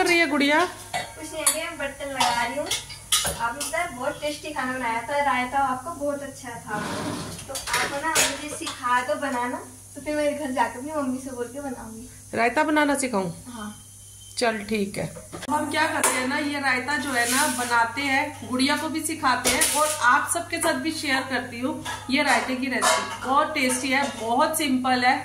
कर रही है गुड़िया कुछ नहीं अभी बर्तन लगा रही हूँ बहुत टेस्टी खाना बनाया था रायता आपको बहुत अच्छा था तो आप ना मुझे सिखा दो बनाना तो फिर मेरे घर जाकर अपनी मम्मी से बोल के बनाऊंगी रायता बनाना सिखाऊं हाँ चल ठीक है हम क्या करते हैं ना ये रायता जो है ना बनाते हैं गुड़िया को भी सिखाते हैं और आप सबके साथ भी शेयर करती हूँ ये रायते की रेसिपी बहुत टेस्टी है बहुत सिंपल है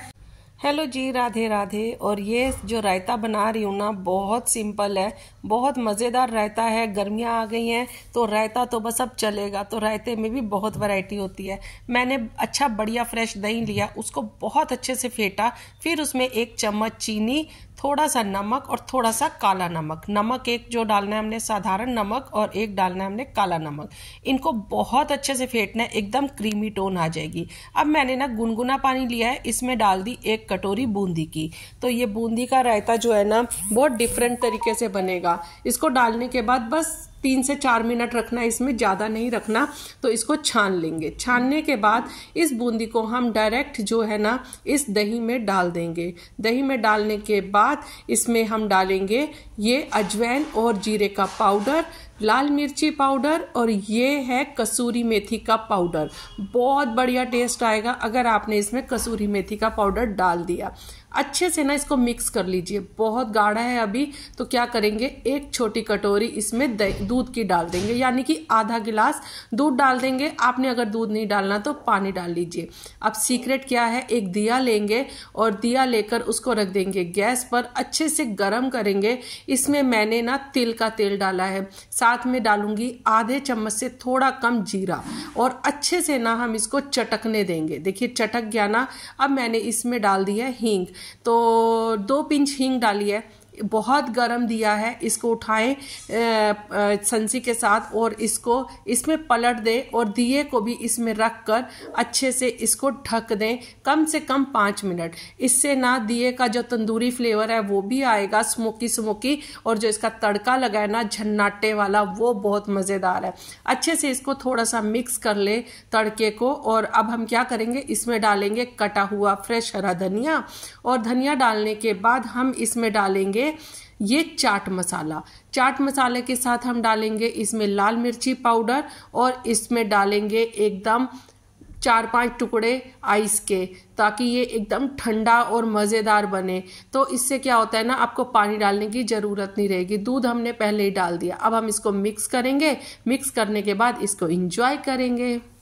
हेलो जी राधे राधे और ये जो रायता बना रही हूँ ना बहुत सिंपल है बहुत मज़ेदार रायता है गर्मियाँ आ गई हैं तो रायता तो बस अब चलेगा तो रायते में भी बहुत वैरायटी होती है मैंने अच्छा बढ़िया फ्रेश दही लिया उसको बहुत अच्छे से फेंटा फिर उसमें एक चम्मच चीनी थोड़ा सा नमक और थोड़ा सा काला नमक नमक एक जो डालना है हमने साधारण नमक और एक डालना है हमने काला नमक इनको बहुत अच्छे से फेंटना है एकदम क्रीमी टोन आ जाएगी अब मैंने ना गुनगुना पानी लिया है इसमें डाल दी एक कटोरी बूंदी की तो ये बूंदी का रायता जो है ना बहुत डिफरेंट तरीके से बनेगा इसको डालने के बाद बस तीन से चार मिनट रखना इसमें ज़्यादा नहीं रखना तो इसको छान लेंगे छानने के बाद इस बूंदी को हम डायरेक्ट जो है ना इस दही में डाल देंगे दही में डालने के बाद इसमें हम डालेंगे ये अजवैन और जीरे का पाउडर लाल मिर्ची पाउडर और ये है कसूरी मेथी का पाउडर बहुत बढ़िया टेस्ट आएगा अगर आपने इसमें कसूरी मेथी का पाउडर डाल दिया अच्छे से ना इसको मिक्स कर लीजिए बहुत गाढ़ा है अभी तो क्या करेंगे एक छोटी कटोरी इसमें दूध की डाल देंगे यानी कि आधा गिलास दूध डाल देंगे आपने अगर दूध नहीं डालना तो पानी डाल लीजिए अब सीक्रेट क्या है एक दिया लेंगे और दिया लेकर उसको रख देंगे गैस पर अच्छे से गर्म करेंगे इसमें मैंने ना तिल का तेल डाला है साथ में डालूंगी आधे चम्मच से थोड़ा कम जीरा और अच्छे से ना हम इसको चटकने देंगे देखिए चटक गया ना अब मैंने इसमें डाल दिया हींग तो दो पिंच हींग डाली है बहुत गर्म दिया है इसको उठाएं सनसी के साथ और इसको इसमें पलट दें और दिए को भी इसमें रख कर अच्छे से इसको ढक दें कम से कम पाँच मिनट इससे ना दिए का जो तंदूरी फ्लेवर है वो भी आएगा स्मोकी स्मोकी और जो इसका तड़का लगाए ना झन्नाटे वाला वो बहुत मज़ेदार है अच्छे से इसको थोड़ा सा मिक्स कर लें तड़के को और अब हम क्या करेंगे इसमें डालेंगे कटा हुआ फ्रेश हरा धनिया और धनिया डालने के बाद हम इसमें डालेंगे लिए ये चाट मसाला चाट मसाले के साथ हम डालेंगे इसमें लाल मिर्ची पाउडर और इसमें डालेंगे एकदम चार पांच टुकड़े आइस के ताकि ये एकदम ठंडा और मज़ेदार बने तो इससे क्या होता है ना आपको पानी डालने की ज़रूरत नहीं रहेगी दूध हमने पहले ही डाल दिया अब हम इसको मिक्स करेंगे मिक्स करने के बाद इसको इंजॉय करेंगे